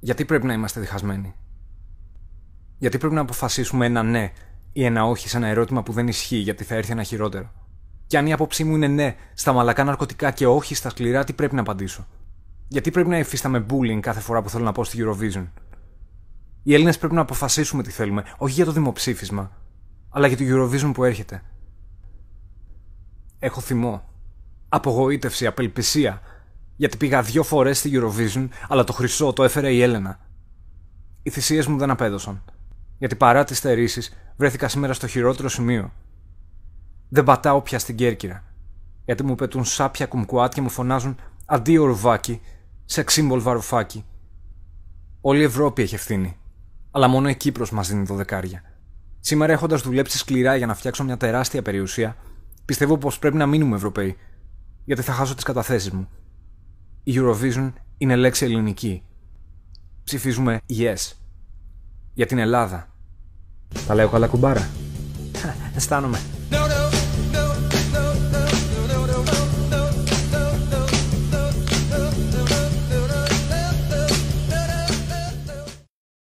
γιατί πρέπει να είμαστε διχασμένοι. Γιατί πρέπει να αποφασίσουμε ένα ναι ή ένα όχι σε ένα ερώτημα που δεν ισχύει γιατί θα έρθει ένα χειρότερο. Και αν η άποψή μου είναι ναι στα μαλακά ναρκωτικά και όχι στα σκληρά, τι πρέπει να απαντήσω. Γιατί πρέπει να υφίσταμε bullying κάθε φορά που θέλω να πάω στη Eurovision. Οι Έλληνες πρέπει να αποφασίσουμε τι θέλουμε, όχι για το δημοψήφισμα, αλλά για το Eurovision που έρχεται. Έχω θυμό. Απογοήτευση, απελπισία, γιατί πήγα δύο φορές στη Eurovision, αλλά το χρυσό το έφερε η Έλενα. Οι θυσίες μου δεν απέδωσαν, γιατί παρά τις θερήσει βρέθηκα σήμερα στο χειρότερο σημείο. Δεν πατάω πια στην Κέρκυρα, γιατί μου πετούν σάπια κουμκουάτ και μου φωνάζουν «Αντίο ρουβάκι σε ξύμπολ βαρουφάκι. Όλη η Ευρώπη έχει ευθύνη, αλλά μόνο η Κύπρος μας δίνει δωδεκάρια. Σήμερα έχοντας δουλέψει σκληρά για να φτιάξω μια τεράστια περιουσία, πιστεύω πως πρέπει να μείνουμε Ευρωπαίοι, γιατί θα χάσω τις καταθέσεις μου. Η Eurovision είναι λέξη ελληνική. Ψηφίζουμε yes. Για την Ελλάδα. Τα λέω καλά κουμπάρα. Αισθάνομαι.